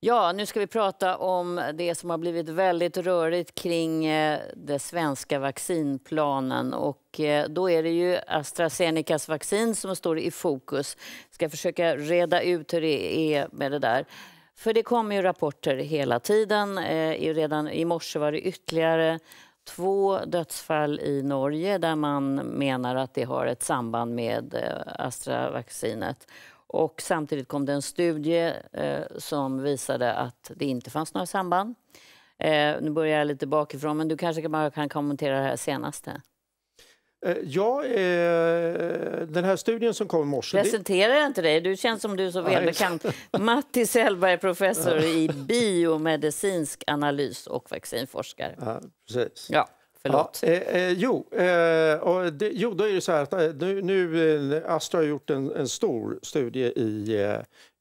Ja, nu ska vi prata om det som har blivit väldigt rörigt kring eh, den svenska vaccinplanen. Och eh, då är det ju AstraZenecas vaccin som står i fokus. Jag ska försöka reda ut hur det är med det där. För det kommer ju rapporter hela tiden. Eh, redan i morse var det ytterligare två dödsfall i Norge där man menar att det har ett samband med Astra-vaccinet. Och samtidigt kom det en studie eh, som visade att det inte fanns några samband. Eh, nu börjar jag lite bakifrån, men du kanske bara kan kommentera det här senaste? Eh, ja, eh, den här studien som kom i morse... Presenterar jag inte dig? Du känns som du är så välbekant. Matti Sellberg, professor i biomedicinsk analys och vaccinforskare. Ja, precis. Ja. Förlåt. Ja, eh, eh, jo, eh, och det, jo, då är det så här att eh, nu, nu eh, Astra har gjort en, en stor studie i eh,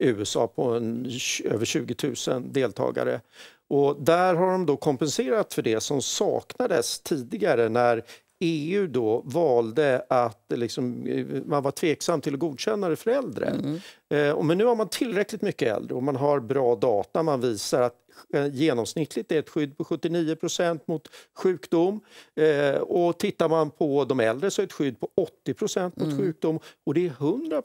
USA på en, över 20 000 deltagare. Och där har de då kompenserat för det som saknades tidigare när EU då valde att liksom, eh, man var tveksam till att godkänna det för äldre. Mm. Eh, men nu har man tillräckligt mycket äldre och man har bra data. Man visar att eh, genomsnittligt är ett skydd på 79 mot sjukdom. Och tittar man på de äldre så är ett skydd på 80 mot mm. sjukdom och det är 100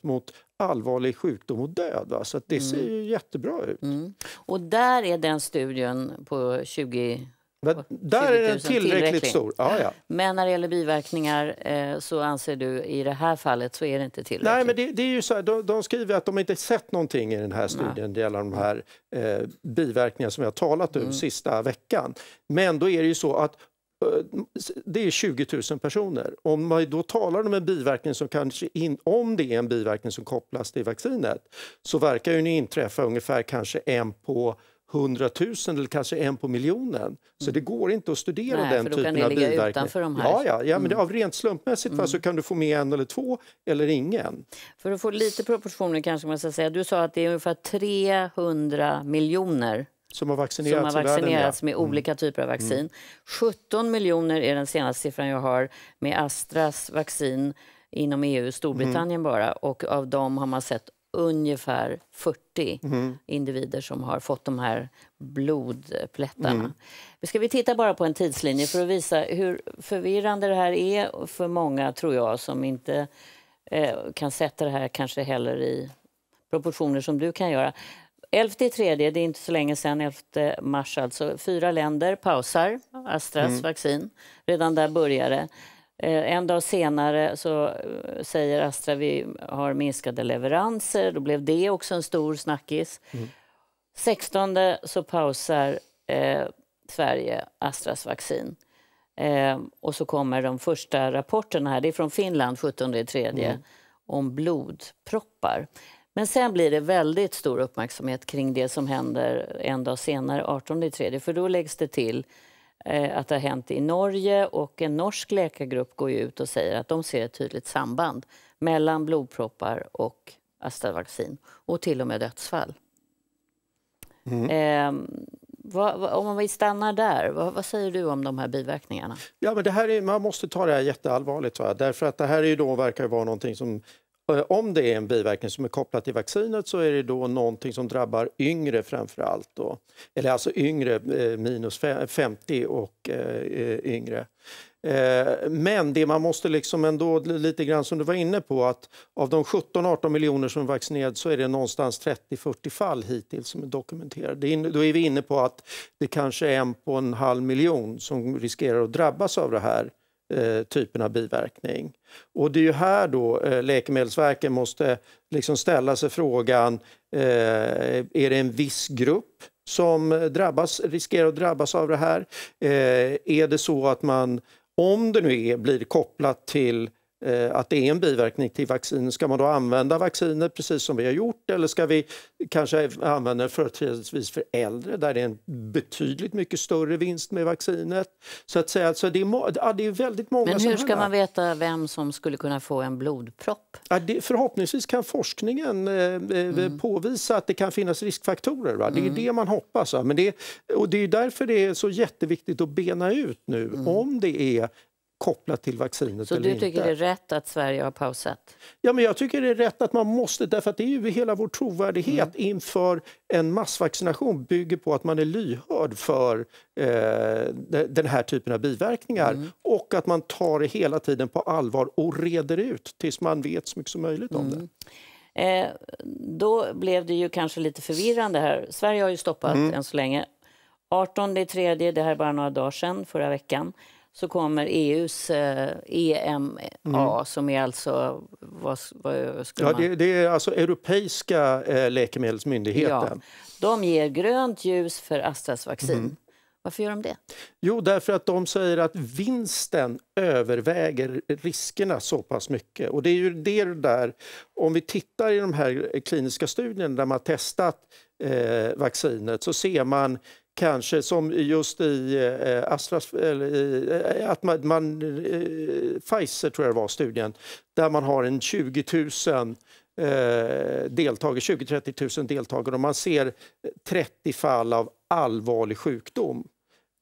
mot allvarlig sjukdom och död. Va? Så det mm. ser ju jättebra ut. Mm. Och där är den studien på 20 men där är den tillräckligt stor. Ja, ja. Men när det gäller biverkningar eh, så anser du i det här fallet så är det inte tillräckligt? Nej, men det, det är ju så här, de, de, skriver att de inte sett någonting i den här studien gällande de här eh, biverkningarna som vi har talat om mm. sista veckan. Men då är det ju så att eh, det är 20 000 personer. Om man då talar om en biverkning som kanske, in, om det är en biverkning som kopplas till vaccinet, så verkar den inträffa ungefär kanske en på 100 000 eller kanske en på miljonen. Så mm. det går inte att studera Nej, den typen av biverkningar. då kan utanför de här. Ja, ja, ja men mm. av rent slumpmässigt mm. så kan du få med en eller två eller ingen. För att få lite proportioner kanske man ska säga, du sa att det är ungefär 300 miljoner som har vaccinerats, som har vaccinerats med mm. olika typer av mm. vaccin. Mm. 17 miljoner är den senaste siffran jag har med Astras vaccin inom EU, Storbritannien bara, och av dem har man sett ungefär 40 mm. individer som har fått de här blodplättarna. Mm. Ska vi titta bara på en tidslinje för att visa hur förvirrande det här är för många, tror jag, som inte eh, kan sätta det här kanske heller i proportioner som du kan göra. 11 tredje, det är inte så länge sedan, 11 mars alltså. Fyra länder pausar Astras mm. vaccin. Redan där börjar det. Eh, en dag senare så eh, säger Astra att vi har minskade leveranser. Då blev det också en stor snackis. Mm. 16 så pausar eh, Sverige Astras vaccin. Eh, och så kommer de första rapporterna här. Det är från Finland 17 3 mm. om blodproppar. Men sen blir det väldigt stor uppmärksamhet kring det som händer en dag senare, 18 3 för då läggs det till Eh, att det har hänt i Norge och en norsk läkargrupp går ut och säger att de ser ett tydligt samband mellan blodproppar och Astravaccin och till och med dödsfall. Mm. Eh, vad, om vi stannar där, vad, vad, säger du om de här biverkningarna? Ja, men det här är, man måste ta det här jätteallvarligt. Va? Därför att det här är ju då, verkar vara någonting som Eh, om det är en biverkning som är kopplad till vaccinet så är det då någonting som drabbar yngre framför allt. Då. Eller alltså yngre, eh, minus 50 och eh, yngre. Men det man måste liksom ändå, lite grann som du var inne på, att av de 17-18 miljoner som är vaccinerade så är det någonstans 30-40 fall hittills som är dokumenterade. Då är vi inne på att det kanske är en på en halv miljon som riskerar att drabbas av det här Eh, typen av biverkning. Och det är ju här då eh, Läkemedelsverket måste liksom ställa sig frågan, eh, är det en viss grupp som drabbas, riskerar att drabbas av det här? Eh, är det så att man, om det nu är, blir kopplat till Eh, att det är en biverkning till vaccinet. Ska man då använda vacciner precis som vi har gjort eller ska vi kanske använda det företrädesvis för äldre där det är en betydligt mycket större vinst med vaccinet? Så att säga, alltså det, är, ja, det är väldigt många Men hur ska man veta vem som skulle kunna få en blodpropp? Ja, det, förhoppningsvis kan forskningen eh, eh mm. påvisa att det kan finnas riskfaktorer. Va? Det är mm. det man hoppas. Men det, och det är därför det är så jätteviktigt att bena ut nu mm. om det är kopplat till vaccinet Så du tycker det är rätt att Sverige har pausat? Ja, men jag tycker det är rätt att man måste, därför att det är ju hela vår trovärdighet mm. inför en massvaccination bygger på att man är lyhörd för eh, den här typen av biverkningar mm. och att man tar det hela tiden på allvar och reder ut tills man vet så mycket som möjligt om mm. det. Eh, då blev det ju kanske lite förvirrande här. Sverige har ju stoppat mm. än så länge. 18 det tredje, det här är bara några dagar sedan, förra veckan så kommer EUs eh, EMA, mm. som är alltså... Vad, vad skulle ja, man... det, det, är alltså Europeiska eh, läkemedelsmyndigheten. Ja, de ger grönt ljus för Astras vaccin. Mm. Varför gör de det? Jo, därför att de säger att vinsten överväger riskerna så pass mycket. Och det är ju det där, om vi tittar i de här kliniska studierna där man har testat eh, vaccinet så ser man kanske som just i, eh, Astras, eller i, eh, att man, man eh, Pfizer tror jag det var studien, där man har en 20 000 eh, deltagare, 20-30 000 deltagare och man ser 30 fall av allvarlig sjukdom.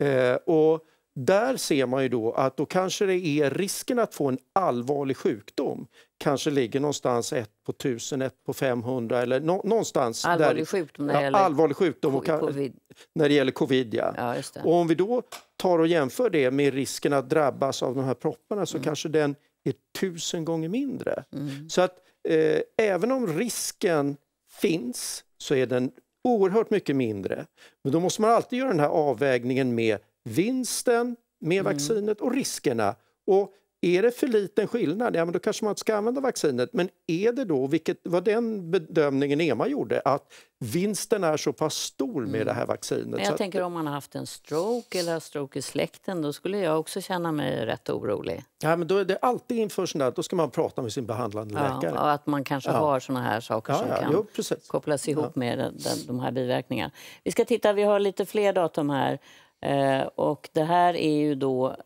Eh, och där ser man ju då att då kanske det är risken att få en allvarlig sjukdom kanske ligger någonstans ett på tusen, ett på 500 eller nå, någonstans. Allvarlig där, sjukdom när det gäller, ja, allvarlig sjukdom COVID. När det gäller covid. Ja. ja och om vi då tar och jämför det med risken att drabbas av de här propparna så mm. kanske den är tusen gånger mindre. Mm. Så att eh, även om risken finns så är den oerhört mycket mindre. Men då måste man alltid göra den här avvägningen med vinsten med mm. vaccinet och riskerna. Och är det för liten skillnad, ja men då kanske man inte ska använda vaccinet. Men är det då, vilket var den bedömningen EMA gjorde, att vinsten är så pass stor med mm. det här vaccinet? Men jag tänker att, om man har haft en stroke eller har stroke i släkten, då skulle jag också känna mig rätt orolig. Ja, men då är det alltid inför sådana här, då ska man prata med sin behandlande läkare. Ja, att man kanske ja. har sådana här saker ja, som kan jo, kopplas ihop med de här biverkningarna. Vi ska titta, vi har lite fler datum här. Eh, och det här är ju då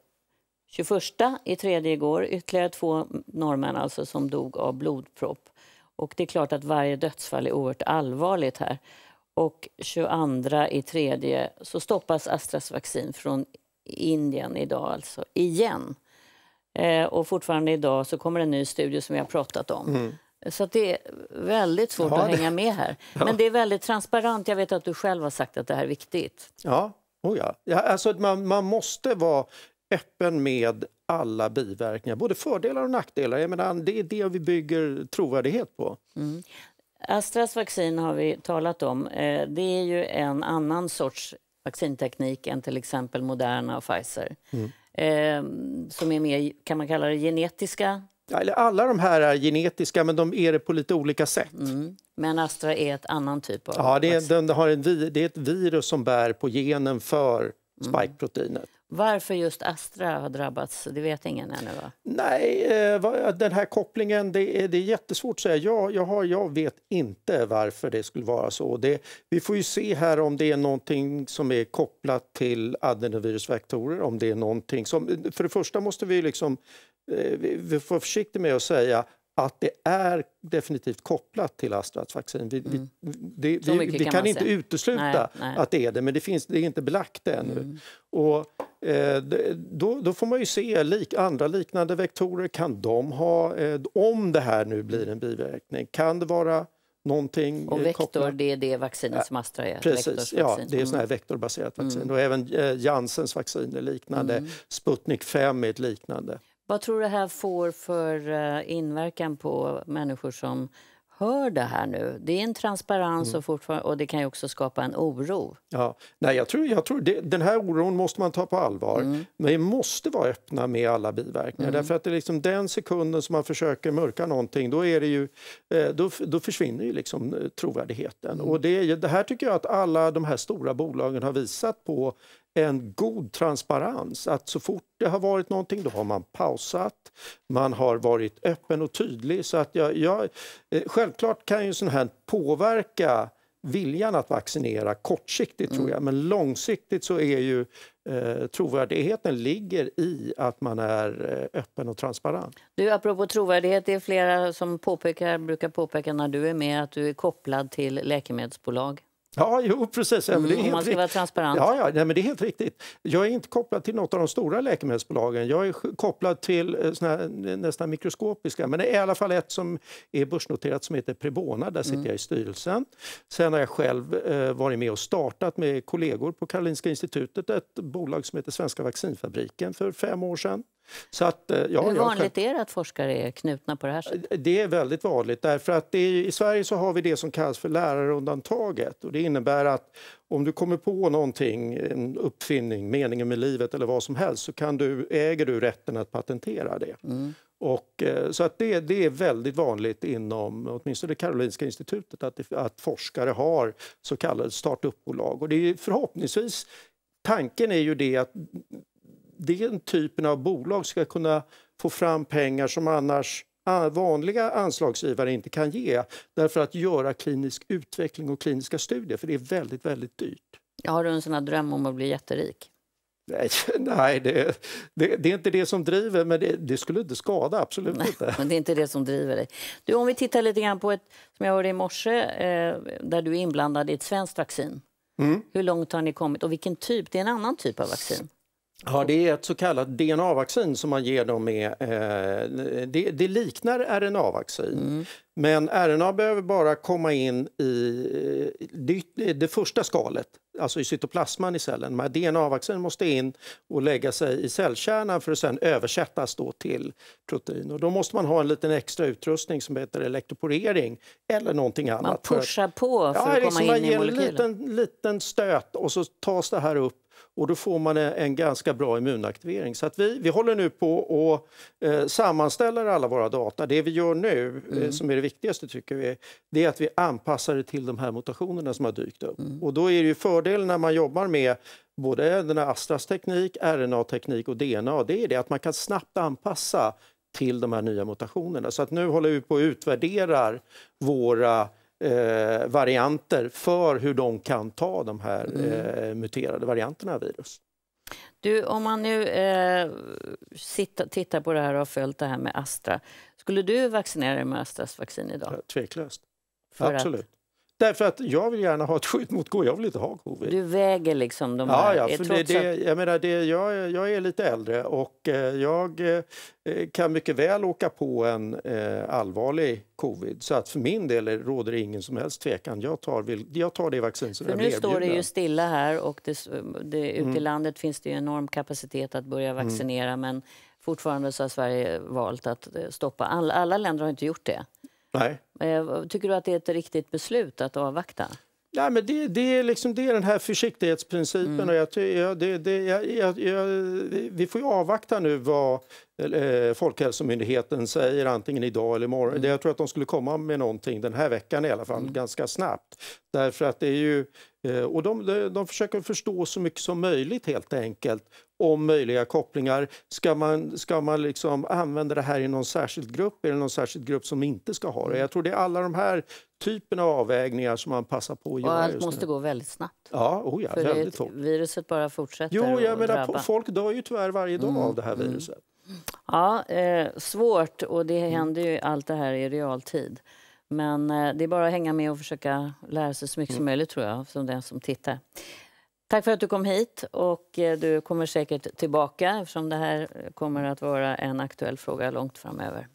21 i tredje igår, ytterligare två norrmän alltså som dog av blodpropp. Och det är klart att varje dödsfall är oerhört allvarligt här. Och 22 i tredje så stoppas Astras vaccin från Indien idag alltså, igen. Eh, och fortfarande idag så kommer en ny studie som vi har pratat om. Mm. Så det är väldigt svårt ja, att hänga med här. Ja. Men det är väldigt transparent. Jag vet att du själv har sagt att det här är viktigt. Ja, Oh ja. ja alltså man, man måste vara öppen med alla biverkningar, både fördelar och nackdelar. Jag menar, det är det vi bygger trovärdighet på. Mm. Astras vaccin har vi talat om. Eh, det är ju en annan sorts vaccinteknik än till exempel Moderna och Pfizer. Mm. Eh, som är mer, kan man kalla det, genetiska eller alla de här är genetiska, men de är det på lite olika sätt. Mm. Men Astra är ett annan typ av... Ja, det är, den har en, det är ett virus som bär på genen för mm. spikeproteinet. Varför just Astra har drabbats, det vet ingen ännu? Va? Nej, eh, den här kopplingen, det är, det är jättesvårt att säga. Jag, jag, har, jag vet inte varför det skulle vara så. Det, vi får ju se här om det är någonting som är kopplat till adenovirusvektorer, om det är någonting som... För det första måste vi liksom Eh, vi får vara försiktiga med att säga att det är definitivt kopplat till Astras vaccin. Vi, mm. vi, det, vi, vi kan, kan inte utesluta nej, nej. att det är det, men det, finns, det är inte belagt ännu. Mm. Och, eh, då, då, får man ju se lik, andra liknande vektorer. Kan de ha, eh, om det här nu blir en biverkning, kan det vara någonting eh, Och vektor, kopplat? det är det vaccinet ja, som Astra är? Precis, ja, det är sådana här mm. vektorbaserat vaccin. Mm. Och även eh, Jansens vaccin är liknande. Mm. Sputnik 5 är ett liknande. Vad tror du det här får för eh, inverkan på människor som hör det här nu? Det är en transparens mm. och, fortfarande, och det kan också skapa en oro. Ja, nej, jag tror, jag tror det, den här oron måste man ta på allvar. Mm. vi måste vara öppna med alla biverkningar. Mm. Därför att det är liksom den sekunden som man försöker mörka någonting då, är det ju, eh, då, då försvinner ju liksom eh, trovärdigheten. Mm. Och det, det här tycker jag att alla de här stora bolagen har visat på en god transparens. Att så fort det har varit någonting då har man pausat, man har varit öppen och tydlig. Så att jag, jag eh, självklart kan ju sånt här påverka viljan att vaccinera kortsiktigt mm. tror jag, men långsiktigt så är ju eh, trovärdigheten ligger i att man är eh, öppen och transparent. Du, apropå trovärdighet, det är flera som påpekar, brukar påpeka när du är med att du är kopplad till läkemedelsbolag. Ja, jo, precis. mm, det är mm, om man ska vara transparent. Ja, ja, nej, men det är helt riktigt. Jag är inte kopplad till något av de stora läkemedelsbolagen. Jag är kopplad till eh, såna här, nästan mikroskopiska, men det är i alla fall ett som är börsnoterat som heter Prebona. Där sitter mm. jag i styrelsen. Sen har jag själv eh, varit med och startat med kollegor på Karolinska institutet ett bolag som heter Svenska vaccinfabriken för fem år sedan. Så att, eh, ja, Hur vanligt kan... är det att forskare är knutna på det här sättet? Eh, det är väldigt vanligt. Därför att är, I Sverige så har vi det som kallas för lärarundantaget. Och det innebär att om du kommer på någonting, en uppfinning, meningen med livet eller vad som helst så kan du, äger du rätten att patentera det. Mm. Och, eh, så att det, det, är väldigt vanligt inom åtminstone det Karolinska institutet att, det, att forskare har så kallade startupbolag. Och det är förhoppningsvis Tanken är ju det att den typen av bolag ska kunna få fram pengar som annars ah, vanliga anslagsgivare inte kan ge därför att göra klinisk utveckling och kliniska studier, för det är väldigt, väldigt dyrt. Har du en sån här dröm om att bli jätterik? Nej, nej det, det, det, är inte det som driver, men det, det skulle inte skada. Absolut nej, inte. Men det är inte det som driver dig. Du, om vi tittar lite grann på ett, som jag hörde i morse, eh, där du är inblandad i ett svenskt vaccin. Mm. Hur långt har ni kommit och vilken typ? Det är en annan typ av vaccin. Ja, det är ett så kallat DNA-vaccin som man ger dem med. Eh, det, det, liknar RNA-vaccin. Mm. Men RNA behöver bara komma in i det, det första skalet, alltså i cytoplasman i cellen. DNA-vaccin måste in och lägga sig i cellkärnan för att sen översättas då till protein. Och då måste man ha en liten extra utrustning som heter elektroporering eller någonting annat. Man pushar på för att, ja, att komma liksom in i molekylen? Ja, Man ger en liten, liten stöt och så tas det här upp och då får man en ganska bra immunaktivering. Så att vi, vi håller nu på och eh, sammanställer alla våra data. Det vi gör nu, eh, mm. eh, som är det viktigaste tycker vi, det är att vi anpassar det till de här mutationerna som har dykt upp. Mm. Och då är det ju fördelen när man jobbar med både den här Astras teknik, RNA-teknik och DNA, det är det att man kan snabbt anpassa till de här nya mutationerna. Så att nu håller vi på att utvärderar våra eh, varianter för hur de kan ta de här mm. eh, muterade varianterna av virus. Du, om man nu eh, sitta, tittar på det här och har följt det här med Astra. Skulle du vaccinera dig med Astras vaccin idag? Tveklöst. För Absolut. Att... Därför att jag vill gärna ha ett skydd mot covid. Jag vill inte ha covid. Du väger liksom de här... Ja, för det, det, jag, menar, det, jag, jag är lite äldre och eh, jag eh, kan mycket väl åka på en eh, allvarlig covid. Så att för min del råder det ingen som helst tvekan. Jag tar, jag tar det vaccin som för jag Nu står det ju stilla här och det, det, ute mm. i landet finns det enorm kapacitet att börja mm. vaccinera mm. men fortfarande så har Sverige valt att eh, stoppa. Alla, alla länder har inte gjort det. Nej. Eh, tycker du att det är ett riktigt beslut att avvakta? Nej, men det, det, är liksom, det är den här försiktighetsprincipen. Mm. Och jag, det, det, jag, jag, vi får ju avvakta nu vad Eh, Folkhälsomyndigheten säger antingen idag eller imorgon. Mm. Jag tror att de skulle komma med någonting den här veckan i alla fall, mm. ganska snabbt. Därför att det är ju, eh, och de, de försöker förstå så mycket som möjligt helt enkelt om möjliga kopplingar. Ska man, ska man liksom använda det här i någon särskild grupp? Är det någon särskild grupp som inte ska ha det? Mm. Jag tror det är alla de här typen av avvägningar som man passar på att göra. Och allt måste gå väldigt snabbt. Ja, oh ja För väldigt fort. Viruset bara fortsätter jo, jag menar, drabba. Folk dör ju tyvärr varje dag mm. av det här mm. viruset. Ja, eh, svårt och det mm. händer ju allt det här i realtid. Men eh, det är bara att hänga med och försöka lära sig så mycket mm. som möjligt tror jag, som den som tittar. Tack för att du kom hit och eh, du kommer säkert tillbaka eftersom det här eh, kommer att vara en aktuell fråga långt framöver.